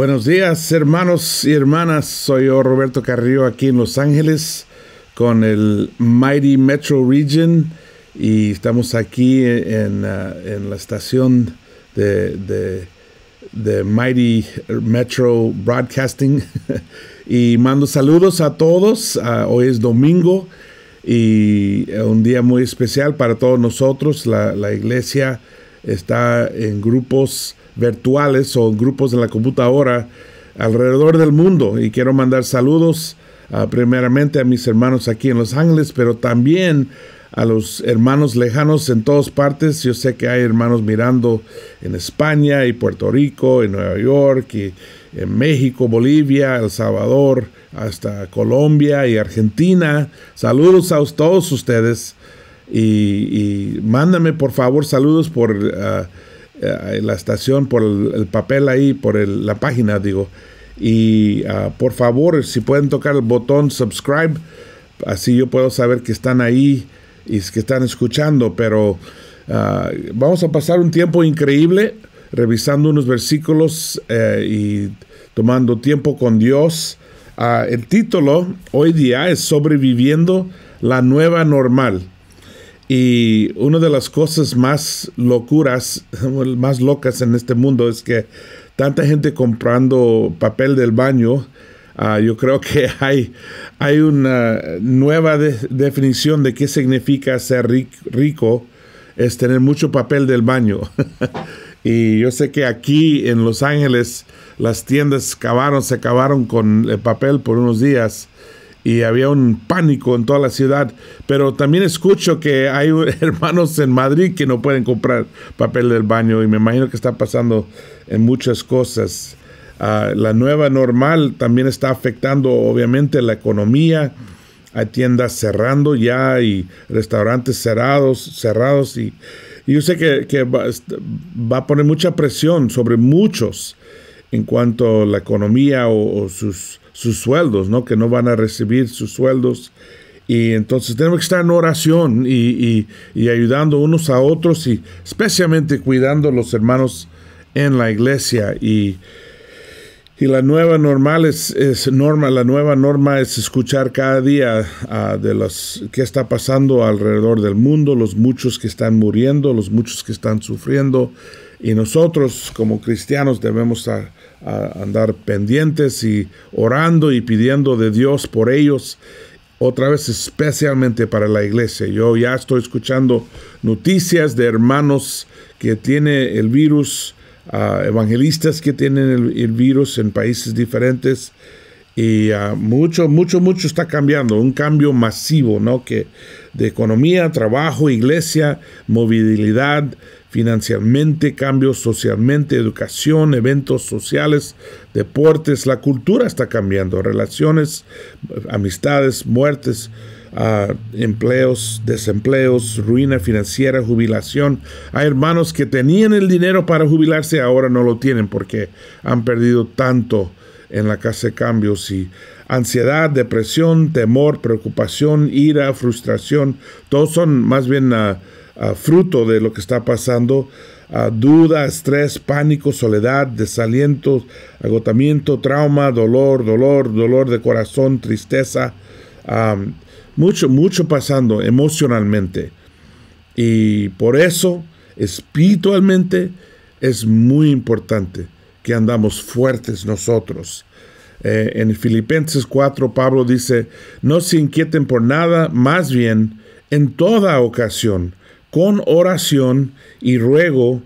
Buenos días, hermanos y hermanas. Soy yo, Roberto Carrillo, aquí en Los Ángeles, con el Mighty Metro Region. Y estamos aquí en, eh, la estación de, Mighty Metro Broadcasting. y mando saludos a todos. Ah, hoy es domingo y eh, un día muy especial para todos nosotros. La, la iglesia está en grupos virtuales o grupos de la computadora alrededor del mundo. Y quiero mandar saludos ah, primeramente a mis hermanos aquí en Los Ángeles, pero también a los hermanos lejanos en todas partes. Yo sé que hay hermanos mirando en España y Puerto Rico, y Nueva York, y en México, Bolivia, El Salvador, hasta Colombia y Argentina. Saludos a todos ustedes. Y, mándame por favor saludos por... Ah, eh, la estación por el, papel ahí, por la página, digo. Y ah, por favor, si pueden tocar el botón subscribe, así yo puedo saber que están ahí y que están escuchando. Pero ah, vamos a pasar un tiempo increíble revisando unos versículos eh, y tomando tiempo con Dios. Ah, el título hoy día es Sobreviviendo la nueva normal. Y una de las cosas más locuras, más locas en este mundo es que tanta gente comprando papel del baño, ah, yo creo que hay, hay una nueva definición de qué significa ser rico, es tener mucho papel del baño. y yo sé que aquí en Los Ángeles las tiendas acabaron, se acabaron con el papel por unos días y había un pánico en toda la ciudad. Pero también escucho que hay hermanos en Madrid que no pueden comprar papel del baño y me imagino que está pasando en muchas cosas. Ah, la nueva normal también está afectando obviamente la economía. Hay tiendas cerrando ya y restaurantes cerrados, cerrados y, yo sé que, va, a poner mucha presión sobre muchos en cuanto a la economía o sus sus sueldos, ¿no? Que no van a recibir sus sueldos. Y entonces tenemos que estar en oración y, ayudando unos a otros y especialmente cuidando los hermanos en la iglesia. Y, y la nueva normal es, es, norma, la nueva norma es escuchar cada día ah, de los que está pasando alrededor del mundo, los muchos que están muriendo, los muchos que están sufriendo. Y nosotros como cristianos debemos estar andar pendientes y orando y pidiendo de Dios por ellos, otra vez especialmente para la iglesia. Yo ya estoy escuchando noticias de hermanos que tienen el virus, evangelistas que tienen el, virus en países diferentes. Y mucho, mucho, mucho está cambiando, un cambio masivo, ¿no? Que de economía, trabajo, iglesia, movilidad, ...financialmente, cambios socialmente, educación, eventos sociales, deportes, la cultura está cambiando, relaciones, amistades, muertes, ah, empleos, desempleos, ruina financiera, jubilación. Hay hermanos que tenían el dinero para jubilarse, ahora no lo tienen porque han perdido tanto en la casa de cambios y ansiedad, depresión, temor, preocupación, ira, frustración, todos son más bien... Ah, fruto de lo que está pasando. duda, estrés, pánico, soledad, desaliento, agotamiento, trauma, dolor, dolor, dolor de corazón, tristeza. mucho, mucho pasando emocionalmente. Y por eso, espiritualmente, es muy importante que andamos fuertes nosotros. Eh, en Filipenses 4, Pablo dice, no se inquieten por nada, más bien, en toda ocasión, con oración y ruego,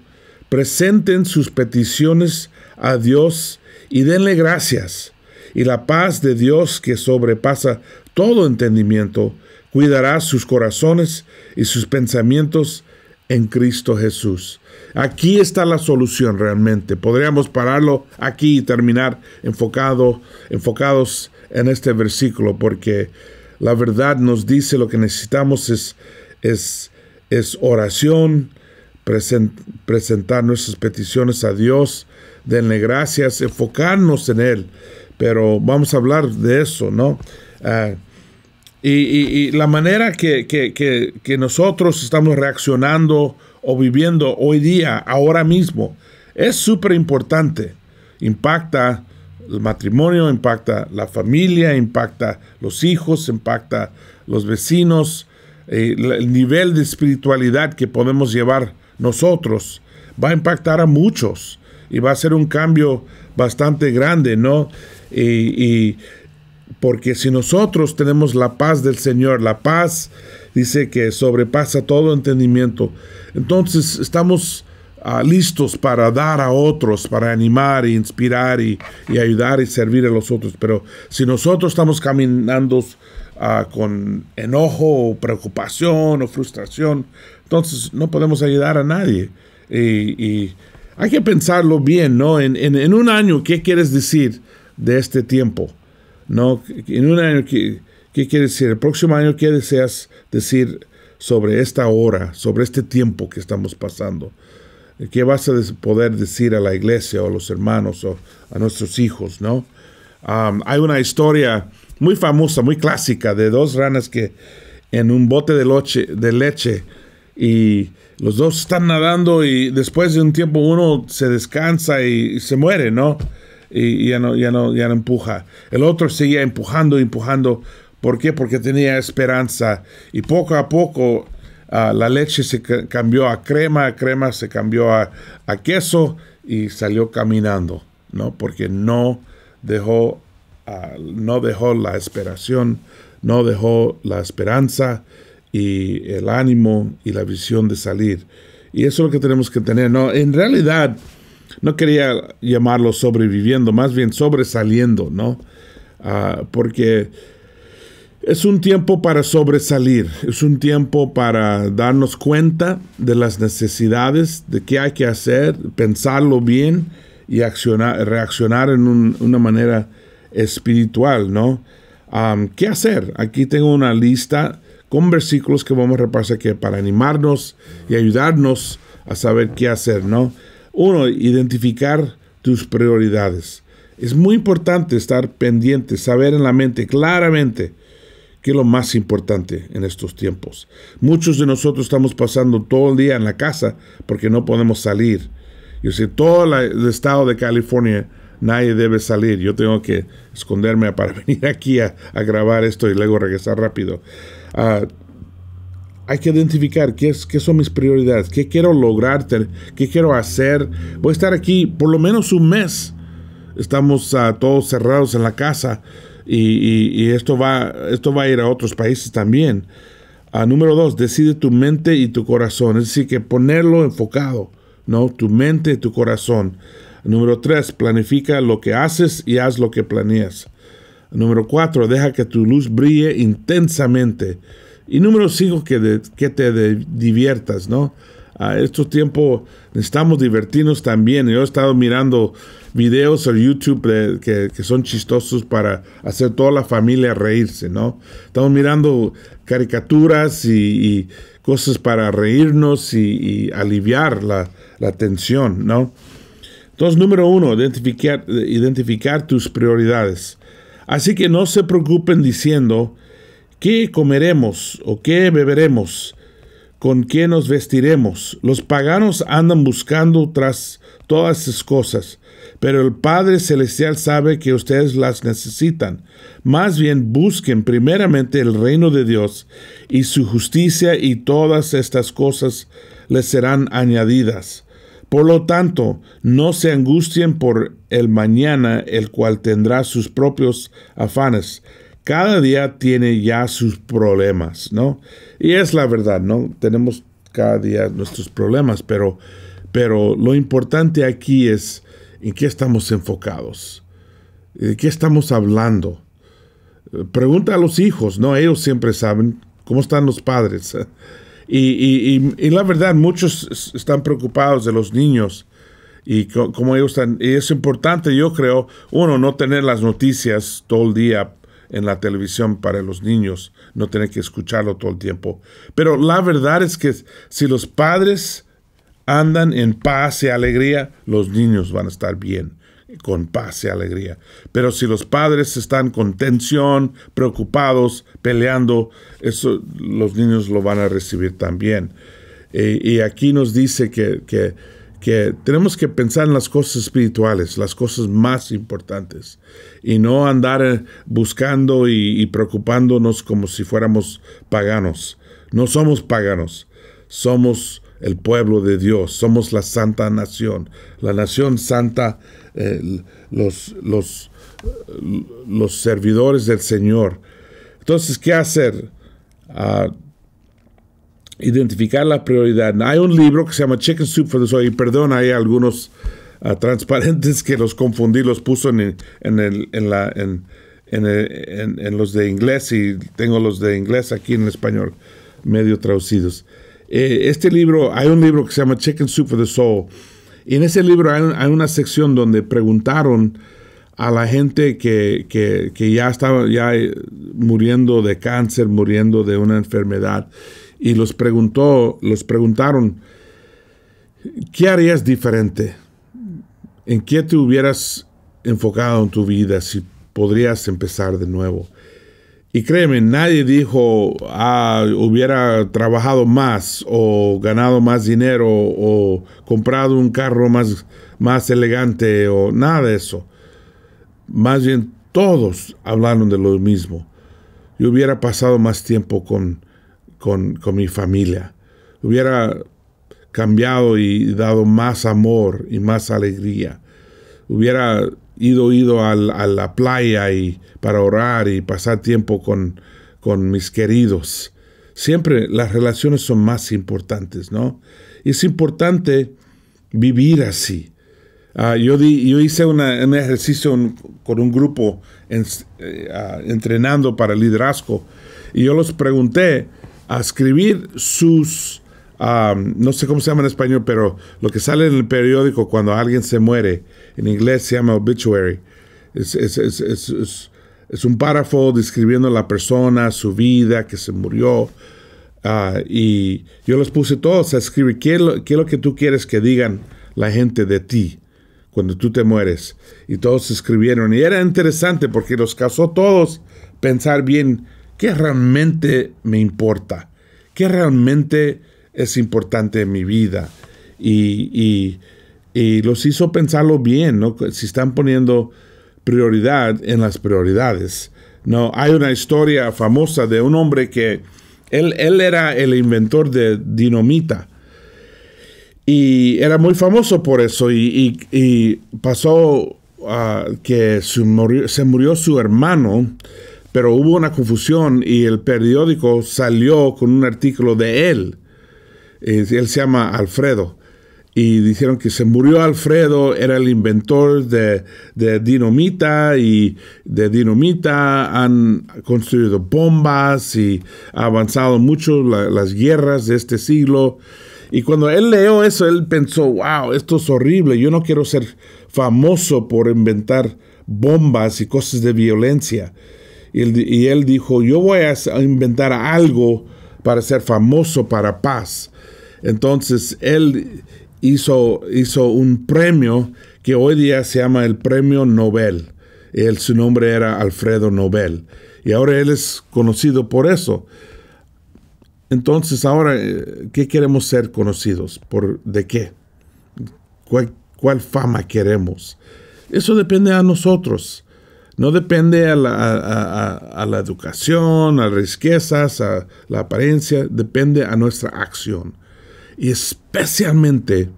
presenten sus peticiones a Dios y denle gracias. Y la paz de Dios que sobrepasa todo entendimiento, cuidará sus corazones y sus pensamientos en Cristo Jesús. Aquí está la solución realmente. Podríamos pararlo aquí y terminar enfocado, enfocados en este versículo, porque la verdad nos dice lo que necesitamos es, es es oración, presentar nuestras peticiones a Dios, denle gracias, enfocarnos en Él. Pero vamos a hablar de eso, ¿no? Ah, y, la manera que, que, nosotros estamos reaccionando o viviendo hoy día, ahora mismo, es súper importante. Impacta el matrimonio, impacta la familia, impacta los hijos, impacta los vecinos, eh, el nivel de espiritualidad que podemos llevar nosotros va a impactar a muchos y va a ser un cambio bastante grande, ¿no? Y, porque si nosotros tenemos la paz del Señor, la paz dice que sobrepasa todo entendimiento, entonces estamos ah, listos para dar a otros, para animar e inspirar y, ayudar y servir a los otros. Pero si nosotros estamos caminando Ah, con enojo o preocupación o frustración, entonces no podemos ayudar a nadie. Y, hay que pensarlo bien, ¿no? En, un año, ¿qué quieres decir de este tiempo? ¿No? En un año, ¿qué, qué quieres decir? El próximo año, ¿qué deseas decir sobre esta hora, sobre este tiempo que estamos pasando? ¿Qué vas a poder decir a la iglesia o a los hermanos o a nuestros hijos, no? Ah, hay una historia muy famosa, muy clásica, de dos ranas que en un bote de, de leche y los dos están nadando y después de un tiempo uno se descansa y, se muere, ¿no? Y, ya no, ya no, ya no empuja. El otro seguía empujando, empujando. ¿Por qué? Porque tenía esperanza. Y poco a poco ah, la leche se cambió a crema, crema se cambió a, a queso y salió caminando, ¿no? Porque no dejó Ah, no dejó la esperación, no dejó la esperanza y el ánimo y la visión de salir. Y eso es lo que tenemos que tener. No, en realidad, no quería llamarlo sobreviviendo, más bien sobresaliendo, ¿no? Ah, porque es un tiempo para sobresalir, es un tiempo para darnos cuenta de las necesidades, de qué hay que hacer, pensarlo bien y reaccionar en una manera espiritual, ¿no? ¿Qué hacer? Aquí tengo una lista con versículos que vamos a repasar que para animarnos y ayudarnos a saber qué hacer, ¿no? Uno, identificar tus prioridades. Es muy importante estar pendiente, saber en la mente claramente qué es lo más importante en estos tiempos. Muchos de nosotros estamos pasando todo el día en la casa porque no podemos salir. Yo sé, todo el estado de California nadie debe salir, yo tengo que esconderme para venir aquí a, grabar esto y luego regresar rápido. Ah, hay que identificar qué, es, qué son mis prioridades, qué quiero lograr, qué quiero hacer. Voy a estar aquí por lo menos un mes. Estamos ah, todos cerrados en la casa y, esto, va, esto va a ir a otros países también. Ah, número dos, decide tu mente y tu corazón. Es decir, que ponerlo enfocado, ¿no? Tu mente y tu corazón. Número 3. Planifica lo que haces y haz lo que planeas. Número 4. Deja que tu luz brille intensamente. Y número 5. Que, que te diviertas, ¿no? A estos tiempos estamos divertirnos también. Yo he estado mirando videos en YouTube que, son chistosos para hacer toda la familia reírse, ¿no? Estamos mirando caricaturas y, cosas para reírnos y, aliviar la, la tensión, ¿no? Entonces, número uno, identificar, identificar tus prioridades. Así que no se preocupen diciendo qué comeremos o qué beberemos, con qué nos vestiremos. Los paganos andan buscando tras todas esas cosas, pero el Padre Celestial sabe que ustedes las necesitan. Más bien busquen primeramente el reino de Dios y su justicia y todas estas cosas les serán añadidas. Por lo tanto, no se angustien por el mañana, el cual tendrá sus propios afanes. Cada día tiene ya sus problemas, ¿no? Y es la verdad, ¿no? Tenemos cada día nuestros problemas, pero, pero lo importante aquí es en qué estamos enfocados, de qué estamos hablando. Pregunta a los hijos, ¿no? Ellos siempre saben cómo están los padres. Y, la verdad, muchos están preocupados de los niños y como ellos están. Y es importante, yo creo, uno, no tener las noticias todo el día en la televisión para los niños, no tener que escucharlo todo el tiempo. Pero la verdad es que si los padres andan en paz y alegría, los niños van a estar bien con paz y alegría. Pero si los padres están con tensión, preocupados, peleando, eso los niños lo van a recibir también. y aquí nos dice que, que, tenemos que pensar en las cosas espirituales, las cosas más importantes, y no andar eh, buscando y, y preocupándonos como si fuéramos paganos. No somos paganos, somos el pueblo de Dios, somos la santa nación, la nación santa los, los, servidores del Señor. Entonces, ¿qué hacer? Ah, identificar la prioridad. Hay un libro que se llama Chicken Soup for the Soul, y perdón, hay algunos ah, transparentes que los confundí, los puso en, la, en, los de inglés y tengo los de inglés aquí en español, medio traducidos. Eh, este libro, hay un libro que se llama Chicken Soup for the Soul, y en ese libro hay, una sección donde preguntaron a la gente que, ya estaba ya eh, muriendo de cáncer, muriendo de una enfermedad, y los preguntó, los preguntaron, ¿qué harías diferente? ¿En qué te hubieras enfocado en tu vida si podrías empezar de nuevo? Y créeme, nadie dijo, ah, hubiera trabajado más o ganado más dinero o comprado un carro más, más elegante o nada de eso. Más bien todos hablaron de lo mismo. Yo hubiera pasado más tiempo con, con, con mi familia. Hubiera cambiado y dado más amor y más alegría. Hubiera ido, ido a, la, playa y para orar y pasar tiempo con, mis queridos. Siempre las relaciones son más importantes, ¿no? Es importante vivir así. Ah, yo, yo, hice un ejercicio con un grupo eh, ah, entrenando para liderazgo y yo los pregunté a escribir sus, ah, no sé cómo se llama en español, pero lo que sale en el periódico cuando alguien se muere, en inglés se llama obituary. Es, un párrafo describiendo la persona, su vida, que se murió. Ah, y yo los puse todos a escribir ¿qué es, lo, qué lo que tú quieres que digan la gente de ti cuando tú te mueres. Y todos escribieron. Y era interesante porque los causó todos pensar bien qué realmente me importa, qué realmente es importante en mi vida. Y, y, y los hizo pensarlo bien, ¿no? Si están poniendo prioridad en las prioridades. No, hay una historia famosa de un hombre que él, él era el inventor de dinamita y era muy famoso por eso y, pasó ah, que su se murió su hermano, pero hubo una confusión y el periódico salió con un artículo de él. Eh, él se llama Alfredo y dijeron que se murió Alfredo, era el inventor de, de, dinamita y de dinamita han construido bombas y ha avanzado mucho las guerras de este siglo. Y cuando él leyó eso, él pensó, wow, esto es horrible, yo no quiero ser famoso por inventar bombas y cosas de violencia. y él dijo, yo voy a inventar algo para ser famoso para paz. Entonces él hizo, un premio que hoy día se llama el Premio Nobel. Él, su nombre era Alfredo Nobel. Y ahora él es conocido por eso. Entonces, ahora, eh, ¿qué queremos ser conocidos? ¿Por de qué? ¿Cuál, fama queremos? Eso depende a nosotros. No depende a la, a la educación, a las riquezas, a la apariencia. Depende a nuestra acción y especialmente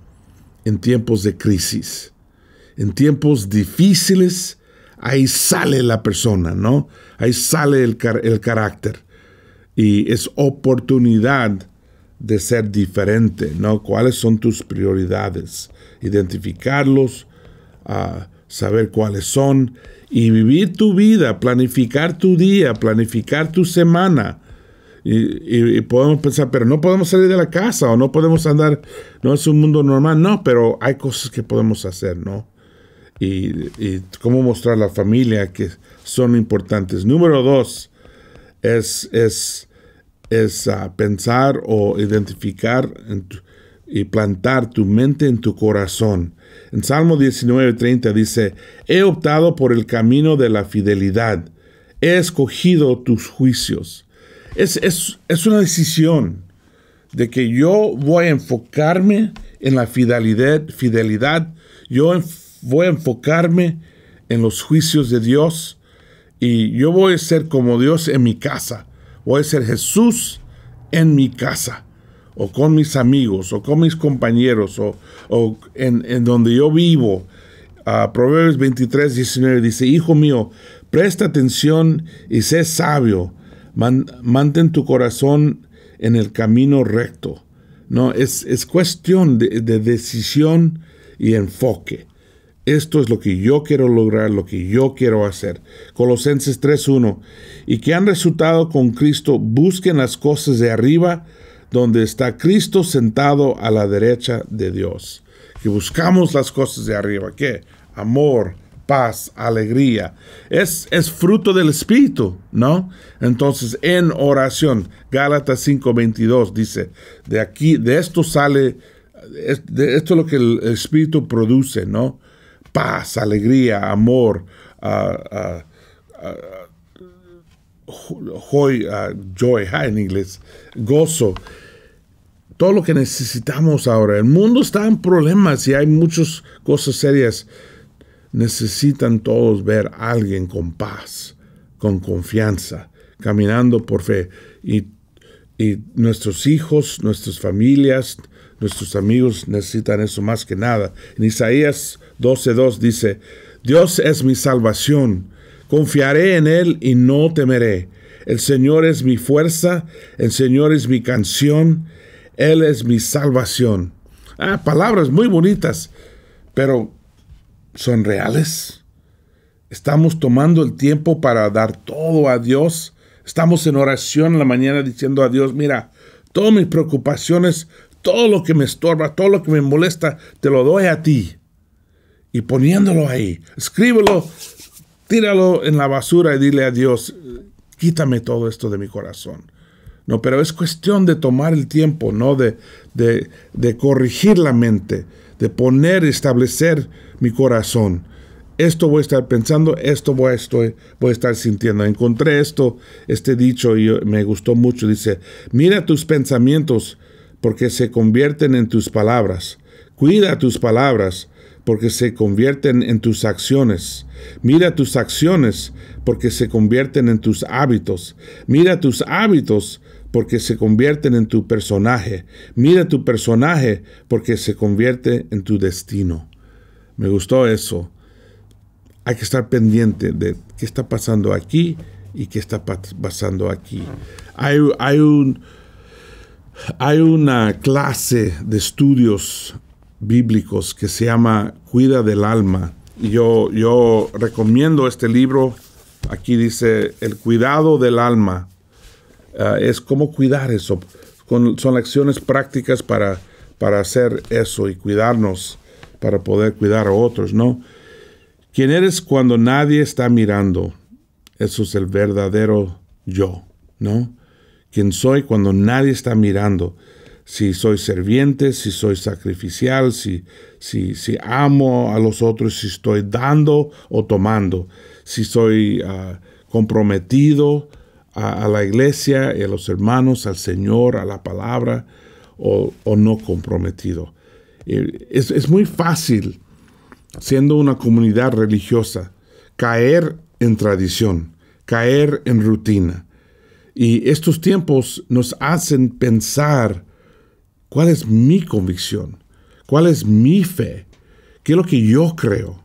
en tiempos de crisis, en tiempos difíciles, ahí sale la persona, ¿no? Ahí sale el, carácter y es oportunidad de ser diferente, ¿no? ¿Cuáles son tus prioridades? Identificarlos, ah, saber cuáles son y vivir tu vida, planificar tu día, planificar tu semana y, podemos pensar, pero no podemos salir de la casa o no podemos andar, no es un mundo normal, no, pero hay cosas que podemos hacer, ¿no? Y, y cómo mostrar a la familia que son importantes. Número dos es, es, es ah, pensar o identificar y plantar tu mente en tu corazón. En Salmo 19:30 dice, he optado por el camino de la fidelidad, he escogido tus juicios es, una decisión de que yo voy a enfocarme en la fidelidad, fidelidad. yo voy a enfocarme en los juicios de Dios y yo voy a ser como Dios en mi casa, voy a ser Jesús en mi casa o con mis amigos o con mis compañeros o, en, donde yo vivo. a ah, Proverbios 23, 19 dice, Hijo mío, presta atención y sé sabio mantén tu corazón en el camino recto. No, es, es cuestión de, decisión y enfoque. Esto es lo que yo quiero lograr, lo que yo quiero hacer. Colosenses 3.1. Y que han resultado con Cristo, busquen las cosas de arriba, donde está Cristo sentado a la derecha de Dios. Que buscamos las cosas de arriba. ¿Qué? Amor, paz, alegría. Es, es fruto del Espíritu, ¿no? Entonces, en oración, Gálatas 5:22 dice, de aquí, de esto sale, de esto es lo que el Espíritu produce, ¿no? Paz, alegría, amor, ah, ah, ah, joy, joy en inglés, gozo todo lo que necesitamos ahora. El mundo está en problemas y hay muchas cosas serias necesitan todos ver a alguien con paz, con confianza, caminando por fe. Y, nuestros hijos, nuestras familias, nuestros amigos necesitan eso más que nada. En Isaías 12:2 dice, Dios es mi salvación, confiaré en Él y no temeré. El Señor es mi fuerza, el Señor es mi canción, Él es mi salvación. Ah, palabras muy bonitas, pero son reales? ¿Estamos tomando el tiempo para dar todo a Dios? ¿Estamos en oración en la mañana diciendo a Dios, mira, todas mis preocupaciones, todo lo que me estorba, todo lo que me molesta, te lo doy a ti? Y poniéndolo ahí, escríbelo, tíralo en la basura y dile a Dios, quítame todo esto de mi corazón. No, pero es cuestión de tomar el tiempo, ¿no? De, de, de corregir la mente, de poner, establecer mi corazón. Esto voy a estar pensando, esto voy a, voy a estar sintiendo. Encontré esto, este dicho, y me gustó mucho. Dice, mira tus pensamientos, porque se convierten en tus palabras. Cuida tus palabras, porque se convierten en tus acciones. Mira tus acciones, porque se convierten en tus hábitos. Mira tus hábitos, porque se convierten en tu personaje. Mira tu personaje, porque se convierte en tu destino. Me gustó eso. Hay que estar pendiente de qué está pasando aquí y qué está pasando aquí. Hay, hay una clase de estudios bíblicos que se llama Cuida del alma. yo, yo recomiendo este libro. Aquí dice El cuidado del alma. Eh, es cómo cuidar eso. son acciones prácticas para, para hacer eso y cuidarnos para poder cuidar a otros, ¿no? ¿Quién eres cuando nadie está mirando, eso es el verdadero yo, ¿no? ¿Quién soy cuando nadie está mirando, si soy serviente, si soy sacrificial, si, si, amo a los otros, si estoy dando o tomando, si soy ah, comprometido a, la iglesia, a los hermanos, al Señor, a la palabra, o no comprometido. Eh, es, muy fácil, siendo una comunidad religiosa, caer en tradición, caer en rutina. Y estos tiempos nos hacen pensar cuál es mi convicción, cuál es mi fe, qué es lo que yo creo.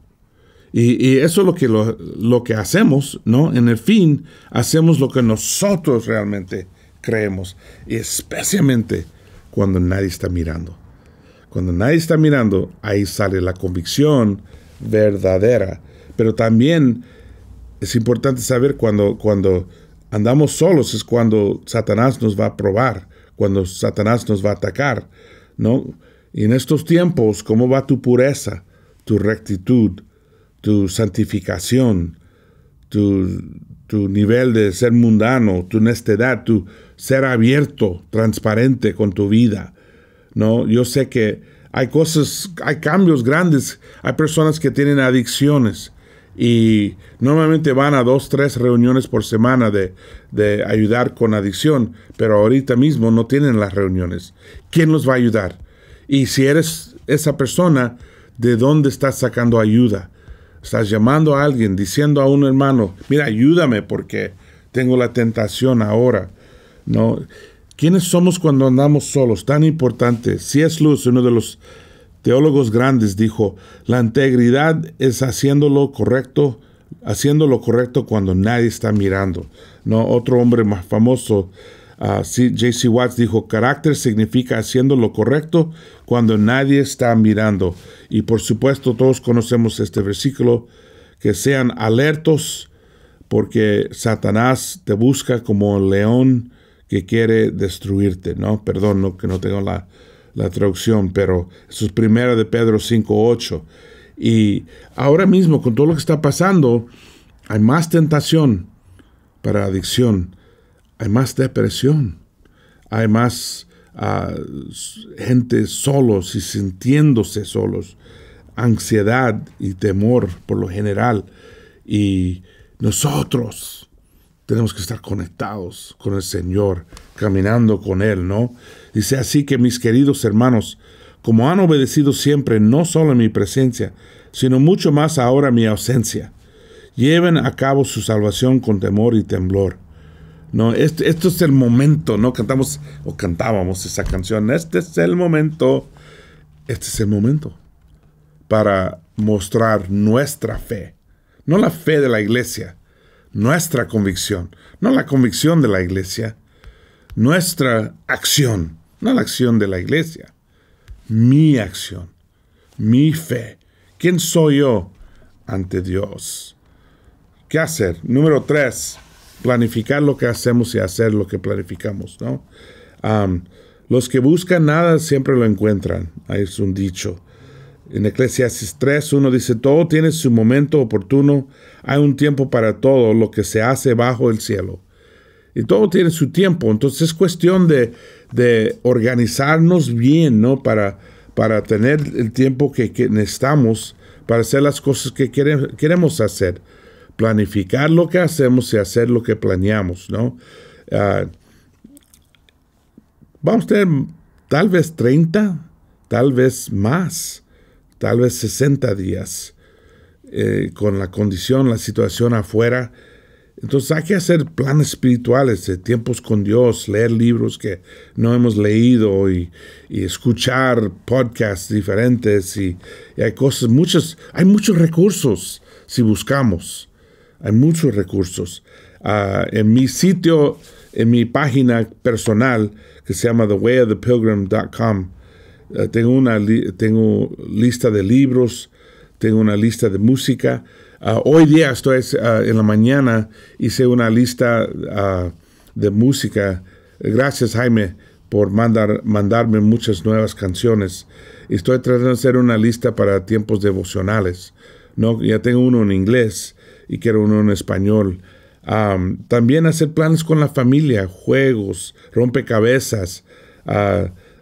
Y, eso es lo que, que hacemos, ¿no? En el fin, hacemos lo que nosotros realmente creemos, especialmente cuando nadie está mirando. Cuando nadie está mirando, ahí sale la convicción verdadera. Pero también es importante saber cuando, cuando andamos solos es cuando Satanás nos va a probar, cuando Satanás nos va a atacar, ¿no? Y en estos tiempos, ¿cómo va tu pureza, tu rectitud, tu santificación, tu, tu nivel de ser mundano, tu honestidad, tu ser abierto, transparente con tu vida? ¿no? Yo sé que hay cosas, hay cambios grandes, hay personas que tienen adicciones y normalmente van a dos, tres reuniones por semana de, de, ayudar con adicción, pero ahorita mismo no tienen las reuniones. ¿Quién los va a ayudar? Y si eres esa persona, ¿de dónde estás sacando ayuda? Estás llamando a alguien, diciendo a un hermano, mira, ayúdame porque tengo la tentación ahora. ¿no? ¿Quiénes somos cuando andamos solos? Tan importante. C.S. Lewis, uno de los teólogos grandes, dijo, la integridad es haciéndolo correcto, haciendo lo correcto cuando nadie está mirando. ¿No? Otro hombre más famoso, J.C. Ah, Watts, dijo, carácter significa haciendo lo correcto cuando nadie está mirando. Y por supuesto todos conocemos este versículo, que sean alertos porque Satanás te busca como león que quiere destruirte, ¿no? Perdón, que no tengo la, traducción, pero eso es de Pedro 5.8. Y ahora mismo, con todo lo que está pasando, hay más tentación para adicción, hay más depresión, hay más ah, gente solos y sintiéndose solos, ansiedad y temor por lo general. Y nosotros, tenemos que estar conectados con el Señor, caminando con Él, ¿no? Dice así que mis queridos hermanos, como han obedecido siempre, no solo en mi presencia, sino mucho más ahora en mi ausencia, lleven a cabo su salvación con temor y temblor. No, este, esto es el momento, ¿no? Cantamos o cantábamos esa canción. Este es el momento. Este es el momento para mostrar nuestra fe. No la fe de la iglesia, nuestra convicción, no la convicción de la iglesia, nuestra acción, no la acción de la iglesia, mi acción, mi fe. ¿Quién soy yo ante Dios? ¿Qué hacer? Número tres, planificar lo que hacemos y hacer lo que planificamos, ¿no? los que buscan nada siempre lo encuentran. Ahí es un dicho. En Eclesiastes 3, uno dice, todo tiene su momento oportuno, hay un tiempo para todo lo que se hace bajo el cielo. Y todo tiene su tiempo, entonces es cuestión de, organizarnos bien, ¿no? Para, para tener el tiempo que, necesitamos para hacer las cosas que queremos hacer. Planificar lo que hacemos y hacer lo que planeamos, ¿no? Ah, vamos a tener tal vez 30, tal vez más tal vez 60 días, eh, con la condición, la situación afuera. Entonces hay que hacer planes espirituales, de tiempos con Dios, leer libros que no hemos leído y, escuchar podcasts diferentes y, hay cosas, muchas, hay muchos recursos si buscamos, hay muchos recursos. Ah, en mi sitio, en mi página personal que se llama thewayofthepilgrim.com, eh, tengo una tengo lista de libros, tengo una lista de música. Ah, hoy día estoy ah, en la mañana hice una lista ah, de música. Gracias Jaime por mandar, mandarme muchas nuevas canciones. Estoy tratando de hacer una lista para tiempos devocionales. No, ya tengo uno en inglés y quiero uno en español. también hacer planes con la familia, juegos, rompecabezas,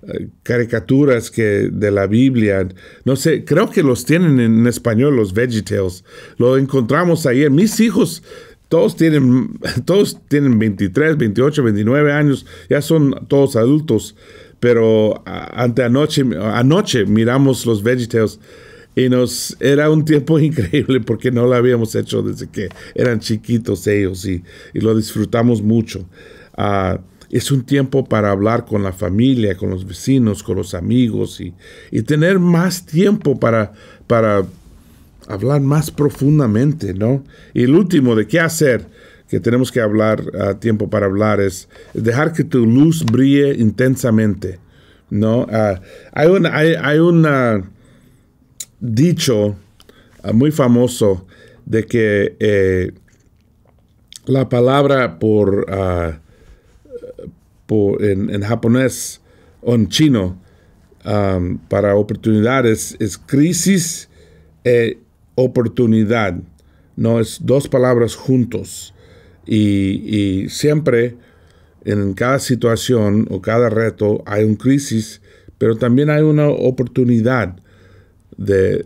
eh, caricaturas que de la Biblia. No sé, creo que los tienen en español, los VeggieTales. Lo encontramos ayer. Mis hijos, todos tienen, todos tienen 23, 28, 29 años. Ya son todos adultos. Pero ante anoche, anoche miramos los VeggieTales y nos era un tiempo increíble porque no lo habíamos hecho desde que eran chiquitos ellos y, lo disfrutamos mucho. Ah, es un tiempo para hablar con la familia, con los vecinos, con los amigos y, tener más tiempo para, para hablar más profundamente, ¿no? Y el último de qué hacer, que tenemos que hablar a ah, tiempo para hablar, es dejar que tu luz brille intensamente, ¿no? Ah, hay un hay, ah, dicho muy famoso de que eh, la palabra por en, japonés o en chino um, para oportunidades es crisis e oportunidad. No es dos palabras juntos. Y, siempre en cada situación o cada reto hay un crisis, pero también hay una oportunidad de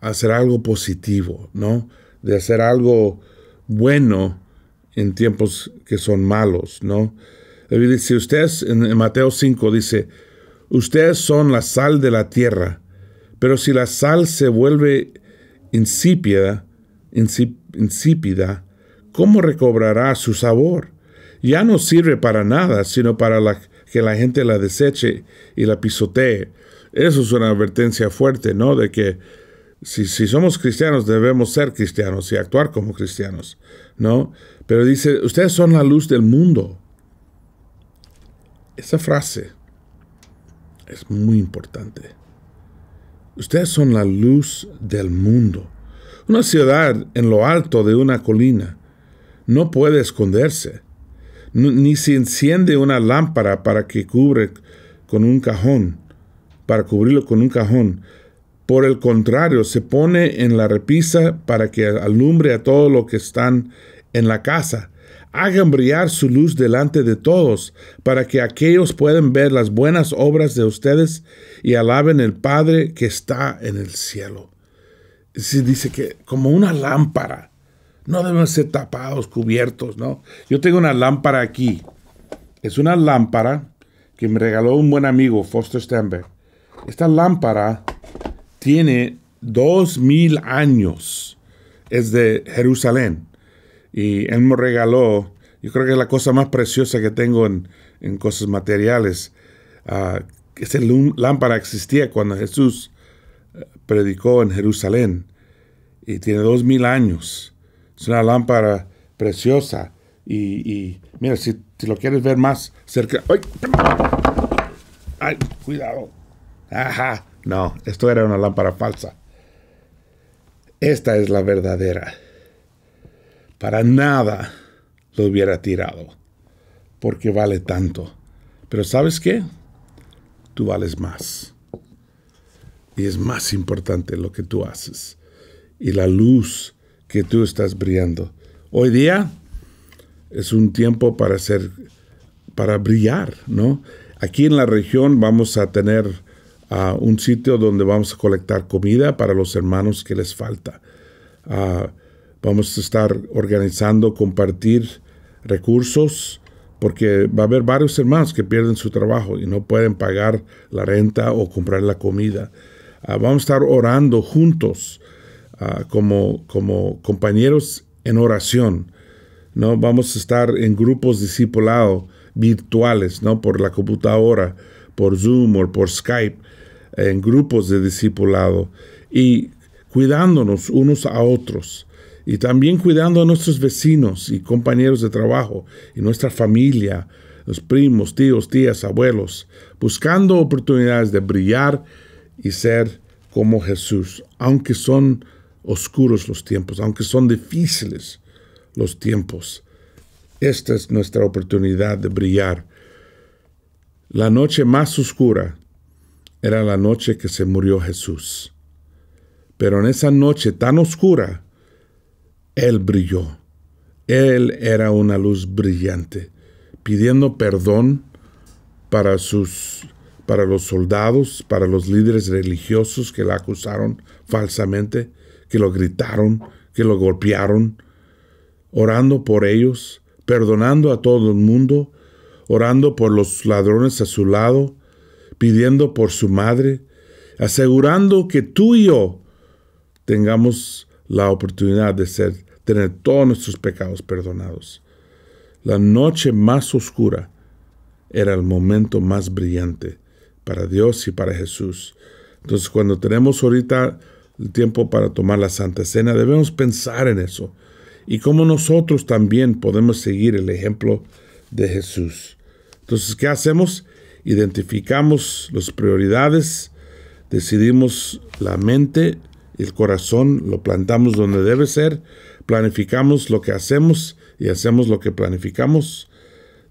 hacer algo positivo, ¿no? De hacer algo bueno en tiempos que son malos, ¿no? dice, ustedes, en Mateo 5 dice, ustedes son la sal de la tierra, pero si la sal se vuelve insípida, insípida, ¿cómo recobrará su sabor? Ya no sirve para nada, sino para que la gente la deseche y la pisotee. Eso es una advertencia fuerte, ¿no? De que si, somos cristianos debemos ser cristianos y actuar como cristianos, ¿no? Pero dice, ustedes son la luz del mundo. Esa frase es muy importante. Ustedes son la luz del mundo. Una ciudad en lo alto de una colina no puede esconderse, ni se enciende una lámpara para que cubre con un cajón, para cubrirlo con un cajón. Por el contrario, se pone en la repisa para que alumbre a todo lo que están en la casa. Hagan brillar su luz delante de todos, para que aquellos puedan ver las buenas obras de ustedes y alaben el Padre que está en el cielo. Se dice que como una lámpara, no deben ser tapados, cubiertos, ¿no? Yo tengo una lámpara aquí. Es una lámpara que me regaló un buen amigo, Foster Stenberg. Esta lámpara tiene dos mil años. Es de Jerusalén. Y él me regaló, yo creo que es la cosa más preciosa que tengo en, cosas materiales. Es ah, esa lámpara existía cuando Jesús eh, predicó en Jerusalén y tiene dos mil años. Es una lámpara preciosa. Y, mira, si, si, lo quieres ver más cerca. ¡Ay! ¡Ay! ¡Cuidado! Ajá. No, esto era una lámpara falsa. Esta es la verdadera para nada lo hubiera tirado, porque vale tanto. Pero sabes qué? Tú vales más. Y es más importante lo que tú haces y la luz que tú estás brillando. Hoy día es un tiempo para ser, para brillar, ¿no? Aquí en la región vamos a tener a ah, un sitio donde vamos a colectar comida para los hermanos que les falta. Ah, Vamos a estar organizando, compartir recursos, porque va a haber varios hermanos que pierden su trabajo y no pueden pagar la renta o comprar la comida. Ah, vamos a estar orando juntos ah, como, como compañeros en oración. ¿no? Vamos a estar en grupos discipulados virtuales, ¿no? Por la computadora, por Zoom o por Skype, en grupos de discipulado y cuidándonos unos a otros y también cuidando a nuestros vecinos y compañeros de trabajo y nuestra familia, los primos, tíos, tías, abuelos, buscando oportunidades de brillar y ser como Jesús, aunque son oscuros los tiempos, aunque son difíciles los tiempos. Esta es nuestra oportunidad de brillar. La noche más oscura era la noche que se murió Jesús. Pero en esa noche tan oscura, él brilló. Él era una luz brillante, pidiendo perdón para sus para los soldados, para los líderes religiosos que la acusaron falsamente, que lo gritaron, que lo golpearon, orando por ellos, perdonando a todo el mundo, orando por los ladrones a su lado, pidiendo por su madre, asegurando que tú y yo tengamos la oportunidad de ser tener todos nuestros pecados perdonados. La noche más oscura era el momento más brillante para Dios y para Jesús. Entonces cuando tenemos ahorita el tiempo para tomar la Santa Cena, debemos pensar en eso y cómo nosotros también podemos seguir el ejemplo de Jesús. Entonces, ¿qué hacemos? Identificamos las prioridades, decidimos la mente, el corazón, lo plantamos donde debe ser, planificamos lo que hacemos y hacemos lo que planificamos.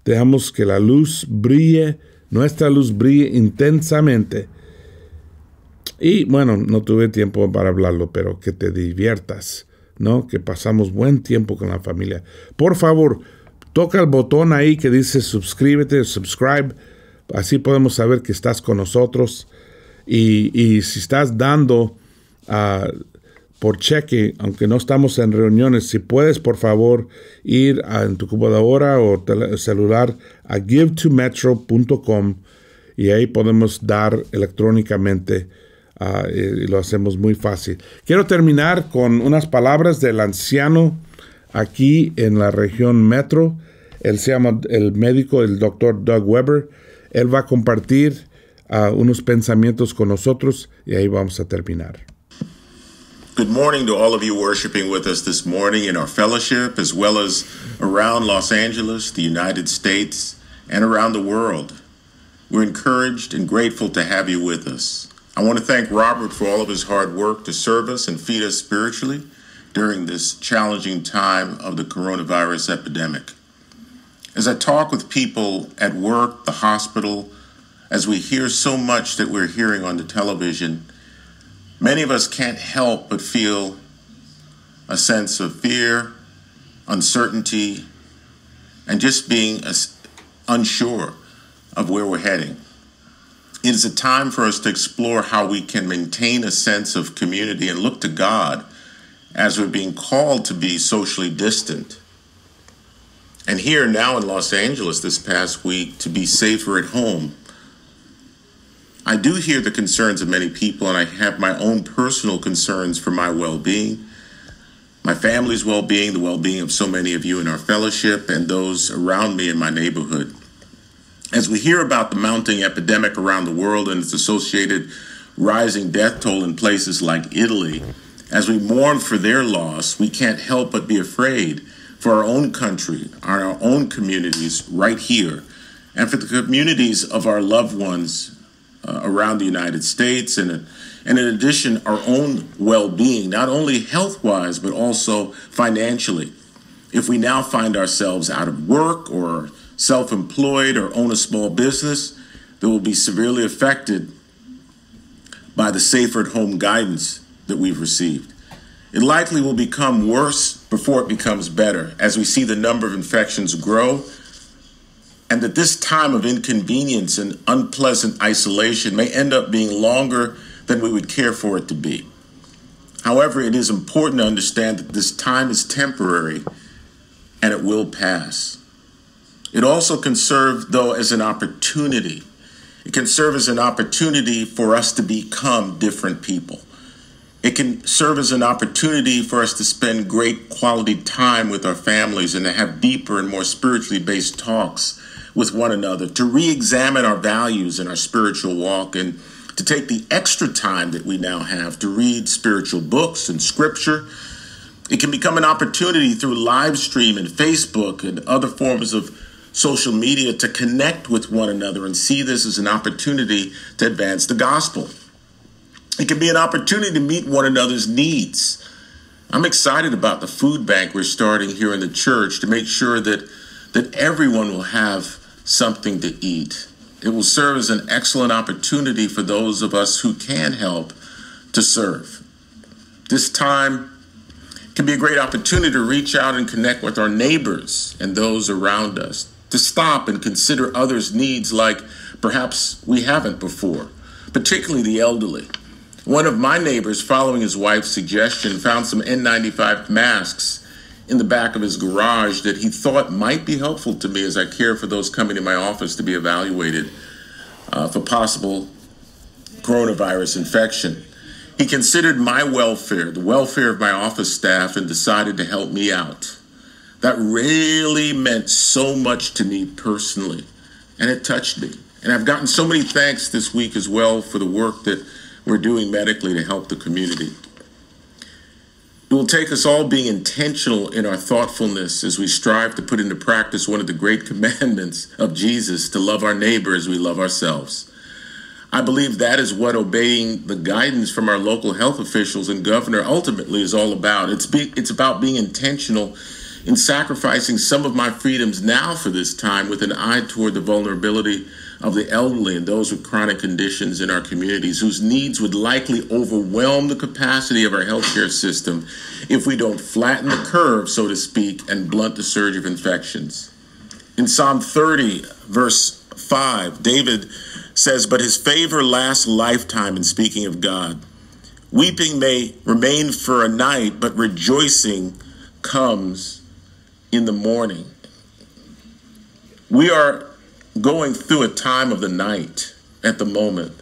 Dejamos que la luz brille, nuestra luz brille intensamente. Y bueno, no tuve tiempo para hablarlo, pero que te diviertas, ¿no? Que pasamos buen tiempo con la familia. Por favor, toca el botón ahí que dice suscríbete, subscribe. Así podemos saber que estás con nosotros. Y, si estás dando, a por cheque, aunque no estamos en reuniones, si puedes por favor ir en tu computadora o celular a givetometro.com y ahí podemos dar electrónicamente ah, y, lo hacemos muy fácil. Quiero terminar con unas palabras del anciano aquí en la región metro. Él se llama el médico, el doctor Doug Weber. Él va a compartir ah, unos pensamientos con nosotros y ahí vamos a terminar. Good morning to all of you worshiping with us this morning in our fellowship, as well as around Los Angeles, the United States, and around the world. We're encouraged and grateful to have you with us. I want to thank Robert for all of his hard work to serve us and feed us spiritually during this challenging time of the coronavirus epidemic. As I talk with people at work, the hospital, as we hear so much that we're hearing on the television, Many of us can't help but feel a sense of fear, uncertainty, and just being unsure of where we're heading. It is a time for us to explore how we can maintain a sense of community and look to God as we're being called to be socially distant. And here now in Los Angeles this past week, to be safer at home I do hear the concerns of many people, and I have my own personal concerns for my well being, my family's well being, the well being of so many of you in our fellowship, and those around me in my neighborhood. As we hear about the mounting epidemic around the world and its associated rising death toll in places like Italy, as we mourn for their loss, we can't help but be afraid for our own country, our own communities right here, and for the communities of our loved ones uh, around the United States, and uh, and in addition, our own well-being, not only health-wise but also financially. If we now find ourselves out of work or self-employed or own a small business, that will be severely affected by the safer at home guidance that we've received. It likely will become worse before it becomes better as we see the number of infections grow and that this time of inconvenience and unpleasant isolation may end up being longer than we would care for it to be. However, it is important to understand that this time is temporary and it will pass. It also can serve, though, as an opportunity. It can serve as an opportunity for us to become different people. It can serve as an opportunity for us to spend great quality time with our families and to have deeper and more spiritually based talks with one another, to re examine our values and our spiritual walk, and to take the extra time that we now have to read spiritual books and scripture. It can become an opportunity through live stream and Facebook and other forms of social media to connect with one another and see this as an opportunity to advance the gospel. It can be an opportunity to meet one another's needs. I'm excited about the food bank we're starting here in the church to make sure that, that everyone will have something to eat. It will serve as an excellent opportunity for those of us who can help to serve. This time can be a great opportunity to reach out and connect with our neighbors and those around us, to stop and consider others' needs like perhaps we haven't before, particularly the elderly. One of my neighbors, following his wife's suggestion, found some N95 masks in the back of his garage that he thought might be helpful to me as I care for those coming to my office to be evaluated uh, for possible coronavirus infection. He considered my welfare, the welfare of my office staff, and decided to help me out. That really meant so much to me personally, and it touched me. And I've gotten so many thanks this week as well for the work that we're doing medically to help the community. It will take us all being intentional in our thoughtfulness as we strive to put into practice one of the great commandments of Jesus to love our neighbor as we love ourselves. I believe that is what obeying the guidance from our local health officials and governor ultimately is all about. It's, be, it's about being intentional in sacrificing some of my freedoms now for this time with an eye toward the vulnerability of the elderly and those with chronic conditions in our communities whose needs would likely overwhelm the capacity of our healthcare system if we don't flatten the curve, so to speak, and blunt the surge of infections. In Psalm 30, verse 5, David says, But his favor lasts a lifetime in speaking of God. Weeping may remain for a night, but rejoicing comes in the morning. We are going through a time of the night at the moment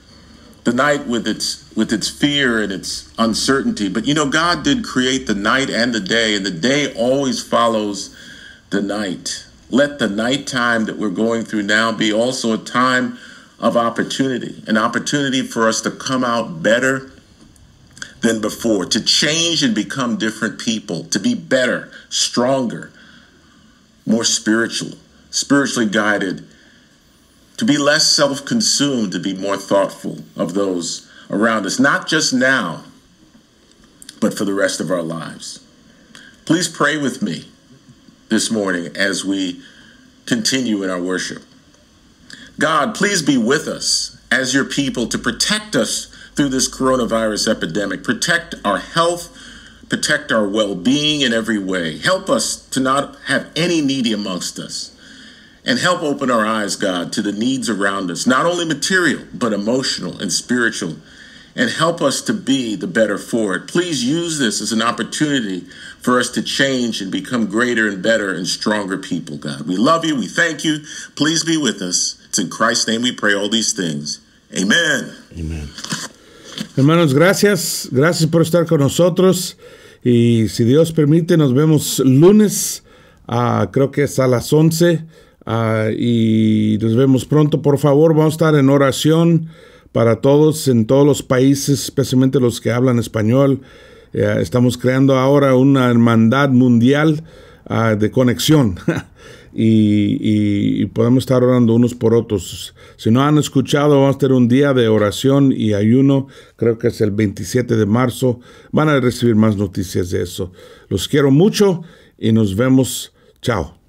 the night with its with its fear and its uncertainty but you know god did create the night and the day and the day always follows the night let the nighttime that we're going through now be also a time of opportunity an opportunity for us to come out better than before to change and become different people to be better stronger more spiritual spiritually guided to be less self consumed, to be more thoughtful of those around us, not just now, but for the rest of our lives. Please pray with me this morning as we continue in our worship. God, please be with us as your people to protect us through this coronavirus epidemic, protect our health, protect our well being in every way. Help us to not have any needy amongst us. And help open our eyes, God, to the needs around us, not only material, but emotional and spiritual. And help us to be the better for it. Please use this as an opportunity for us to change and become greater and better and stronger people, God. We love you. We thank you. Please be with us. It's in Christ's name we pray all these things. Amen. Amen. Hermanos, gracias. Gracias por estar con nosotros. Y si Dios permite, nos vemos lunes. Uh, creo que es a las 11. Ah, y nos vemos pronto, por favor. Vamos a estar en oración para todos en todos los países, especialmente los que hablan español. Eh, estamos creando ahora una hermandad mundial ah, de conexión y, y, podemos estar orando unos por otros. Si no han escuchado, vamos a tener un día de oración y ayuno. Creo que es el 27 de marzo. Van a recibir más noticias de eso. Los quiero mucho y nos vemos. Chao.